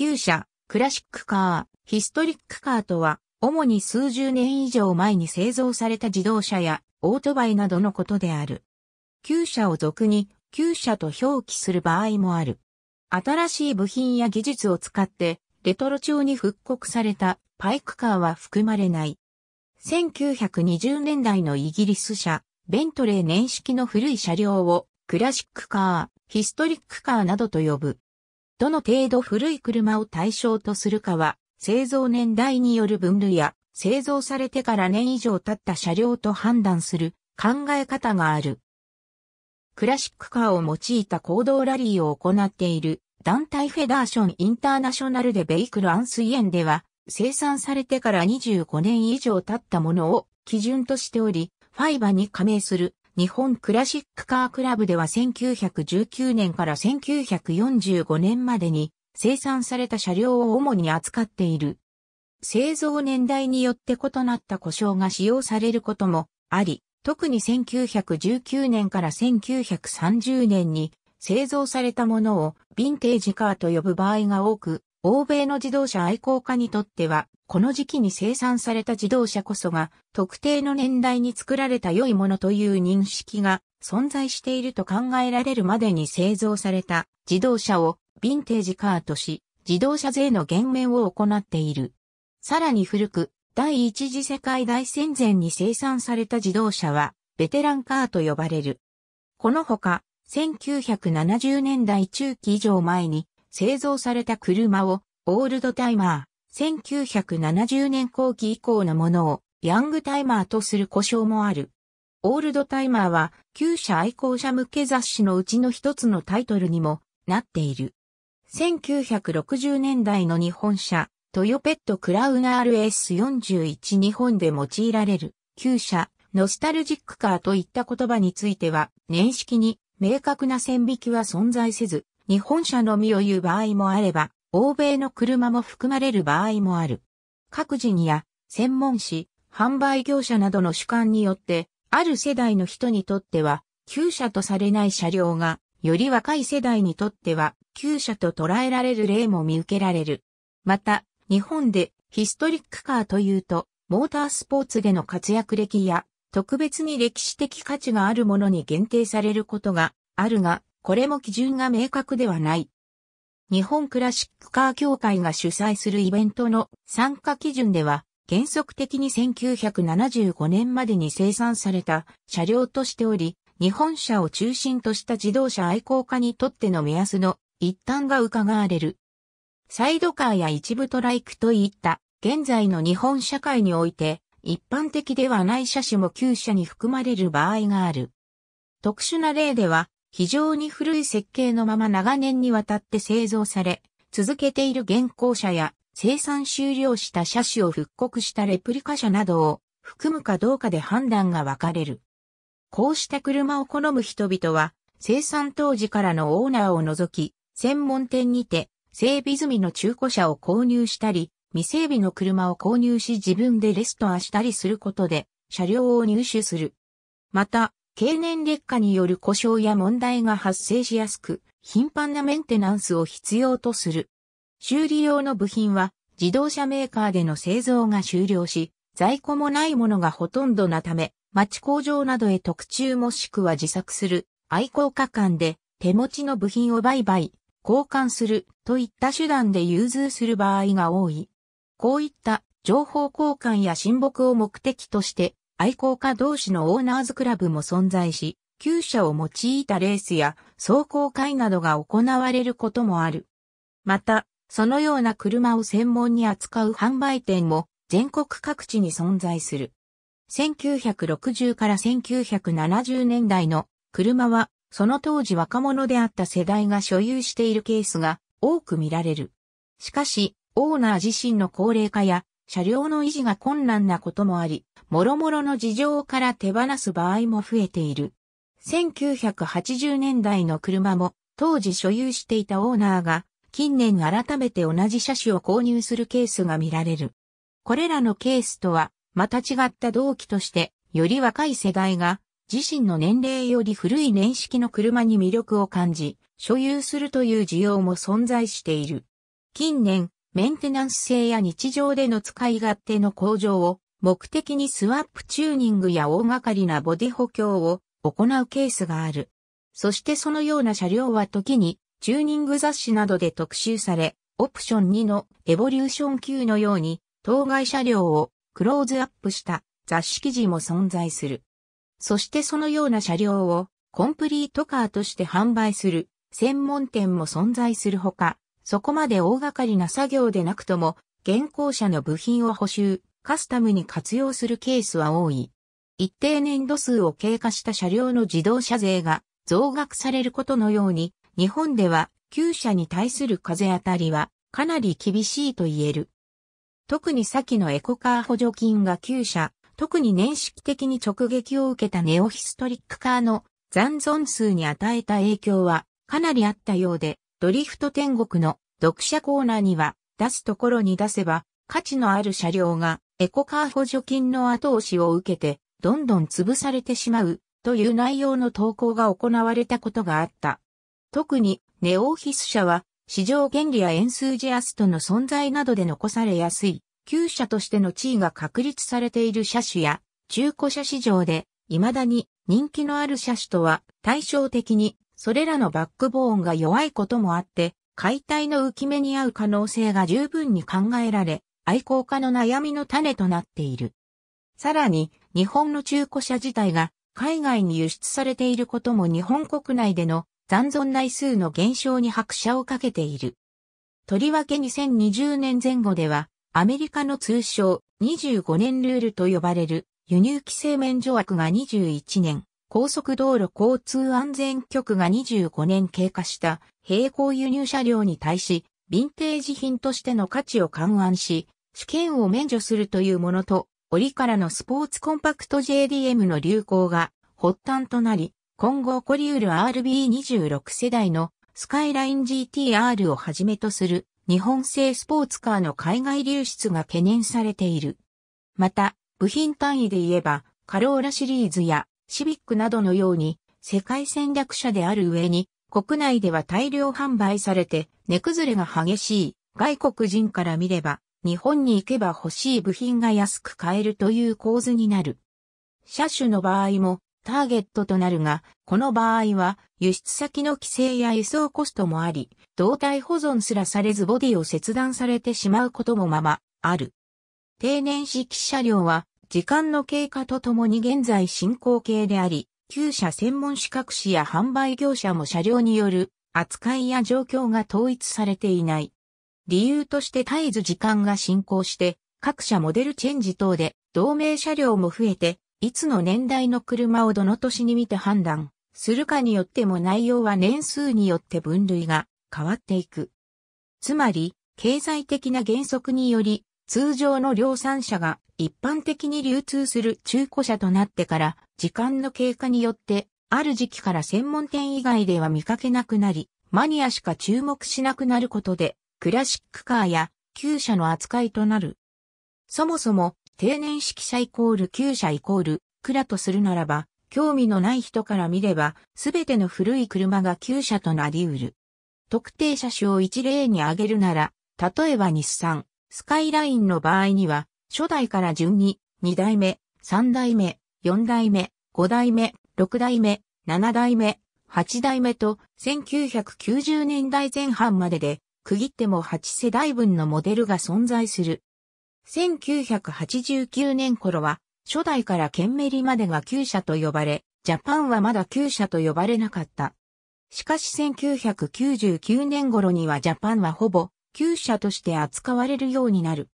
旧車、クラシックカー、ヒストリックカーとは、主に数十年以上前に製造された自動車やオートバイなどのことである。旧車を俗に旧車と表記する場合もある。新しい部品や技術を使って、レトロ調に復刻されたパイクカーは含まれない。1920年代のイギリス車、ベントレー年式の古い車両をクラシックカー、ヒストリックカーなどと呼ぶ。どの程度古い車を対象とするかは、製造年代による分類や、製造されてから年以上経った車両と判断する考え方がある。クラシックカーを用いた行動ラリーを行っている団体フェダーションインターナショナルでベイクルアンスイエンでは生産されてから25年以上経ったものを基準としており、ファイバに加盟する日本クラシックカークラブでは1919年から1945年までに生産された車両を主に扱っている。製造年代によって異なった故障が使用されることもあり、特に1919年から1930年に製造されたものをヴィンテージカーと呼ぶ場合が多く、欧米の自動車愛好家にとっては、この時期に生産された自動車こそが、特定の年代に作られた良いものという認識が存在していると考えられるまでに製造された自動車をヴィンテージカーとし、自動車税の減免を行っている。さらに古く、第一次世界大戦前に生産された自動車は、ベテランカーと呼ばれる。このほか、1970年代中期以上前に、製造された車をオールドタイマー、1970年後期以降のものをヤングタイマーとする故障もある。オールドタイマーは旧車愛好者向け雑誌のうちの一つのタイトルにもなっている。1960年代の日本車、トヨペットクラウナ RS41 日本で用いられる旧車、ノスタルジックカーといった言葉については、年式に明確な線引きは存在せず、日本車のみを言う場合もあれば、欧米の車も含まれる場合もある。各人や専門誌、販売業者などの主観によって、ある世代の人にとっては、旧車とされない車両が、より若い世代にとっては、旧車と捉えられる例も見受けられる。また、日本でヒストリックカーというと、モータースポーツでの活躍歴や、特別に歴史的価値があるものに限定されることがあるが、これも基準が明確ではない。日本クラシックカー協会が主催するイベントの参加基準では、原則的に1975年までに生産された車両としており、日本車を中心とした自動車愛好家にとっての目安の一端が伺われる。サイドカーや一部トライクといった現在の日本社会において一般的ではない車種も旧車に含まれる場合がある。特殊な例では非常に古い設計のまま長年にわたって製造され、続けている現行車や生産終了した車種を復刻したレプリカ車などを含むかどうかで判断が分かれる。こうした車を好む人々は、生産当時からのオーナーを除き、専門店にて、整備済みの中古車を購入したり、未整備の車を購入し自分でレストアしたりすることで、車両を入手する。また、経年劣化による故障や問題が発生しやすく、頻繁なメンテナンスを必要とする。修理用の部品は自動車メーカーでの製造が終了し、在庫もないものがほとんどなため、町工場などへ特注もしくは自作する愛好家間で手持ちの部品を売買、交換するといった手段で融通する場合が多い。こういった情報交換や親睦を目的として愛好家同士のオーナーズクラブも存在し、旧車を用いたレースや走行会などが行われることもある。また、そのような車を専門に扱う販売店も全国各地に存在する。1960から1970年代の車は、その当時若者であった世代が所有しているケースが多く見られる。しかし、オーナー自身の高齢化や車両の維持が困難なこともあり、諸々の事情から手放す場合も増えている。1980年代の車も当時所有していたオーナーが近年改めて同じ車種を購入するケースが見られる。これらのケースとはまた違った動機としてより若い世代が自身の年齢より古い年式の車に魅力を感じ所有するという需要も存在している。近年メンテナンス性や日常での使い勝手の向上を目的にスワップチューニングや大掛かりなボディ補強を行うケースがある。そしてそのような車両は時にチューニング雑誌などで特集され、オプション2のエボリューション級のように当該車両をクローズアップした雑誌記事も存在する。そしてそのような車両をコンプリートカーとして販売する専門店も存在するほか、そこまで大掛かりな作業でなくとも、現行車の部品を補修、カスタムに活用するケースは多い。一定年度数を経過した車両の自動車税が増額されることのように、日本では旧車に対する風当たりはかなり厳しいと言える。特に先のエコカー補助金が旧車、特に年式的に直撃を受けたネオヒストリックカーの残存数に与えた影響はかなりあったようで、ドリフト天国の読者コーナーには出すところに出せば価値のある車両がエコカー補助金の後押しを受けてどんどん潰されてしまうという内容の投稿が行われたことがあった。特にネオーヒス社は市場原理やエンスージアストの存在などで残されやすい旧車としての地位が確立されている車種や中古車市場で未だに人気のある車種とは対照的にそれらのバックボーンが弱いこともあって、解体の浮き目に合う可能性が十分に考えられ、愛好家の悩みの種となっている。さらに、日本の中古車自体が海外に輸出されていることも日本国内での残存台数の減少に拍車をかけている。とりわけ2020年前後では、アメリカの通称25年ルールと呼ばれる輸入規制免除枠が21年、高速道路交通安全局が25年経過した並行輸入車両に対し、ヴィンテージ品としての価値を勘案し、試験を免除するというものと、折からのスポーツコンパクト JDM の流行が発端となり、今後起こり得る RB26 世代のスカイライン GTR をはじめとする日本製スポーツカーの海外流出が懸念されている。また、部品単位で言えば、カローラシリーズやシビックなどのように世界戦略者である上に国内では大量販売されて値崩れが激しい外国人から見れば日本に行けば欲しい部品が安く買えるという構図になる。車種の場合もターゲットとなるが、この場合は輸出先の規制や輸送コストもあり、胴体保存すらされずボディを切断されてしまうこともまま、ある。定年式車両は時間の経過とともに現在進行形であり、旧車専門資格士や販売業者も車両による扱いや状況が統一されていない。理由として絶えず時間が進行して、各社モデルチェンジ等で同名車両も増えて、いつの年代の車をどの年に見て判断するかによっても内容は年数によって分類が変わっていく。つまり、経済的な原則により通常の量産車が一般的に流通する中古車となってから、時間の経過によって、ある時期から専門店以外では見かけなくなり、マニアしか注目しなくなることで、クラシックカーや旧車の扱いとなる。そもそも、定年式車イコール旧車イコール、クラとするならば、興味のない人から見れば、すべての古い車が旧車となり得る。特定車種を一例に挙げるなら、例えば日産、スカイラインの場合には、初代から順に、2代目、3代目、4代目、5代目、6代目、7代目、8代目と1990年代前半までで区切っても8世代分のモデルが存在する。1989年頃は初代からケンメリまでが旧社と呼ばれ、ジャパンはまだ旧社と呼ばれなかった。しかし1999年頃にはジャパンはほぼ旧車として扱われるようになる。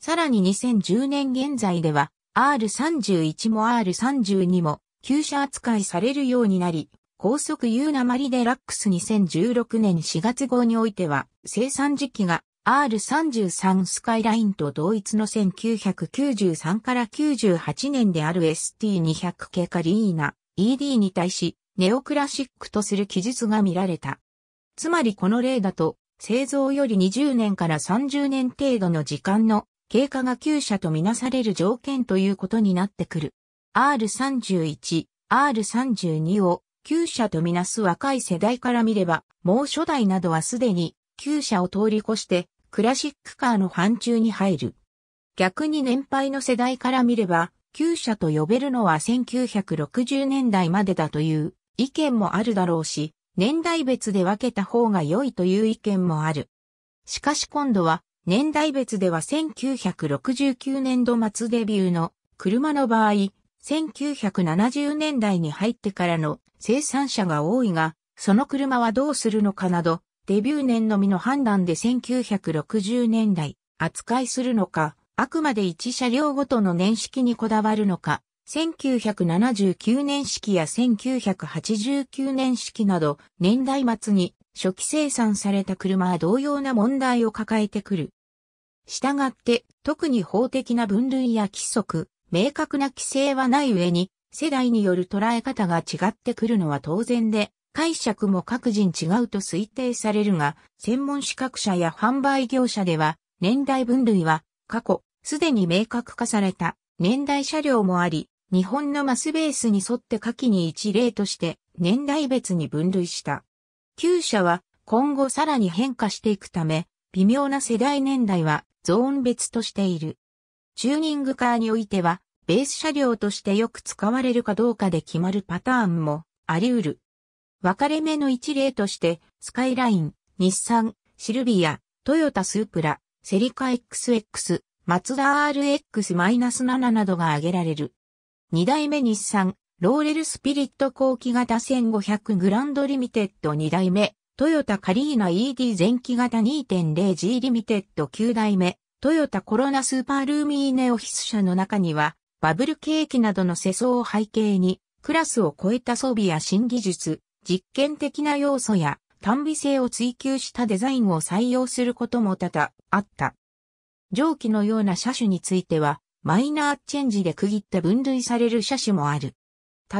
さらに2010年現在では R31 も R32 も旧車扱いされるようになり、高速 U なまリデラックス2016年4月号においては生産時期が R33 スカイラインと同一の1993から98年である ST200 系カリーナ ED に対しネオクラシックとする記述が見られた。つまりこの例だと製造より20年から30年程度の時間の経過が旧車とみなされる条件ということになってくる。R31、R32 を旧車とみなす若い世代から見れば、もう初代などはすでに旧車を通り越してクラシックカーの範疇に入る。逆に年配の世代から見れば、旧車と呼べるのは1960年代までだという意見もあるだろうし、年代別で分けた方が良いという意見もある。しかし今度は、年代別では1969年度末デビューの車の場合、1970年代に入ってからの生産者が多いが、その車はどうするのかなど、デビュー年のみの判断で1960年代扱いするのか、あくまで一車両ごとの年式にこだわるのか、1979年式や1989年式など、年代末に初期生産された車は同様な問題を抱えてくる。したがって、特に法的な分類や規則、明確な規制はない上に、世代による捉え方が違ってくるのは当然で、解釈も各人違うと推定されるが、専門資格者や販売業者では、年代分類は、過去、すでに明確化された年代車両もあり、日本のマスベースに沿って下記に一例として年代別に分類した。旧社は今後さらに変化していくため、微妙な世代年代はゾーン別としている。チューニングカーにおいては、ベース車両としてよく使われるかどうかで決まるパターンもあり得る。分かれ目の一例として、スカイライン、日産、シルビア、トヨタスープラ、セリカ XX、マツダ RX-7 などが挙げられる。2代目日産、ローレルスピリット後期型1500グランドリミテッド2代目、トヨタカリーナ ED 前期型 2.0G リミテッド9代目、トヨタコロナスーパールーミーネオフィス社の中には、バブル景気などの世相を背景に、クラスを超えた装備や新技術、実験的な要素や、単美性を追求したデザインを採用することも多々あった。上記のような車種については、マイナーチェンジで区切って分類される車種もある。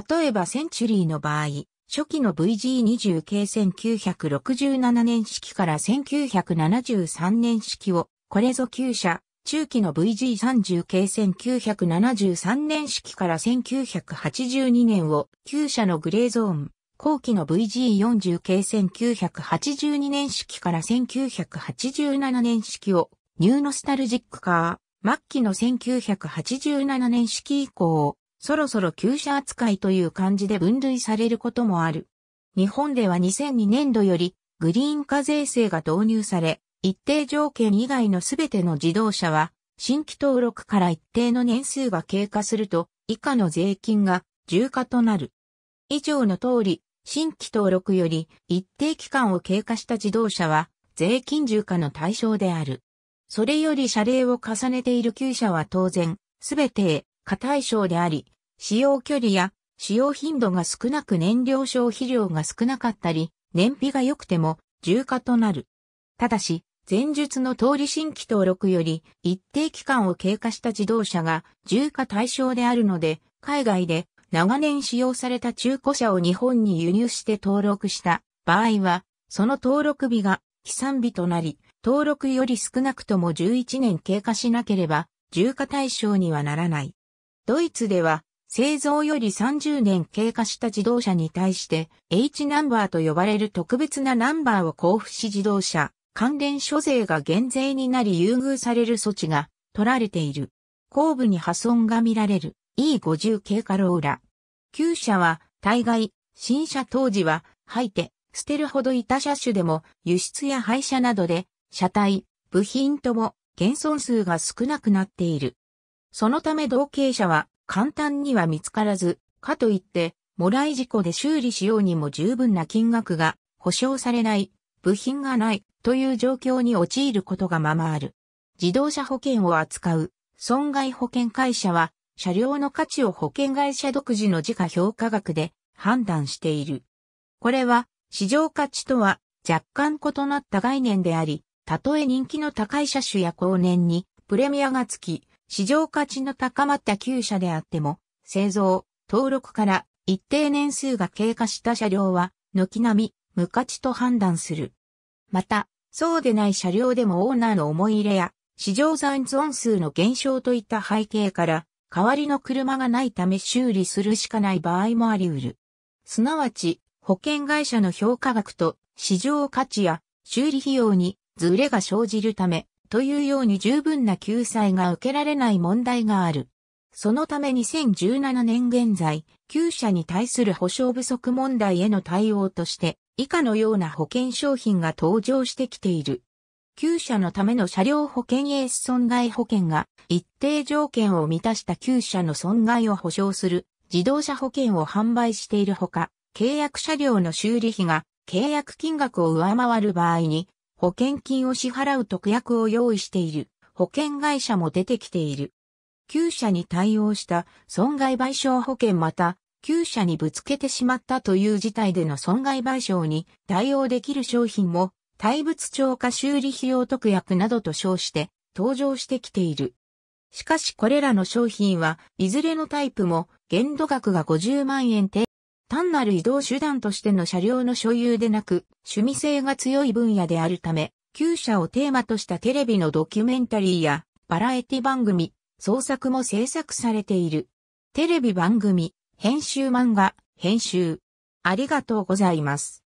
例えばセンチュリーの場合、初期の VG20 系1967年式から1973年式を、これぞ旧車、中期の VG30 系1973年式から1982年を、旧車のグレーゾーン、後期の VG40 系1982年式から1987年式を、ニューノスタルジックカー、末期の1987年式以降、そろそろ旧社扱いという感じで分類されることもある。日本では2002年度よりグリーン課税制が導入され、一定条件以外のすべての自動車は、新規登録から一定の年数が経過すると、以下の税金が重化となる。以上の通り、新規登録より一定期間を経過した自動車は、税金重化の対象である。それより謝礼を重ねている厩舎は当然、すべて過対象であり、使用距離や使用頻度が少なく燃料消費量が少なかったり、燃費が良くても重化となる。ただし、前述の通り新規登録より一定期間を経過した自動車が重化対象であるので、海外で長年使用された中古車を日本に輸入して登録した場合は、その登録日が飛散日となり、登録より少なくとも11年経過しなければ、重化対象にはならない。ドイツでは、製造より30年経過した自動車に対して H ナンバーと呼ばれる特別なナンバーを交付し自動車関連諸税が減税になり優遇される措置が取られている。後部に破損が見られる E50 軽カローラ。旧車は大概、新車当時は、吐いて、捨てるほどいた車種でも輸出や廃車などで車体、部品とも現存数が少なくなっている。そのため同型車は簡単には見つからず、かといって、もらい事故で修理しようにも十分な金額が保証されない、部品がないという状況に陥ることがままある。自動車保険を扱う損害保険会社は、車両の価値を保険会社独自の時価評価額で判断している。これは、市場価値とは若干異なった概念であり、たとえ人気の高い車種や後年にプレミアがつき、市場価値の高まった旧車であっても、製造、登録から一定年数が経過した車両は、軒並み無価値と判断する。また、そうでない車両でもオーナーの思い入れや、市場残存数の減少といった背景から、代わりの車がないため修理するしかない場合もあり得る。すなわち、保険会社の評価額と市場価値や修理費用にずれが生じるため、というように十分な救済が受けられない問題がある。そのため2017年現在、旧社に対する保障不足問題への対応として、以下のような保険商品が登場してきている。旧社のための車両保険エース損害保険が、一定条件を満たした旧社の損害を保障する自動車保険を販売しているほか、契約車両の修理費が契約金額を上回る場合に、保険金を支払う特約を用意している保険会社も出てきている。旧社に対応した損害賠償保険また、旧社にぶつけてしまったという事態での損害賠償に対応できる商品も、対物超過修理費用特約などと称して登場してきている。しかしこれらの商品はいずれのタイプも限度額が50万円程単なる移動手段としての車両の所有でなく、趣味性が強い分野であるため、旧車をテーマとしたテレビのドキュメンタリーや、バラエティ番組、創作も制作されている。テレビ番組、編集漫画、編集。ありがとうございます。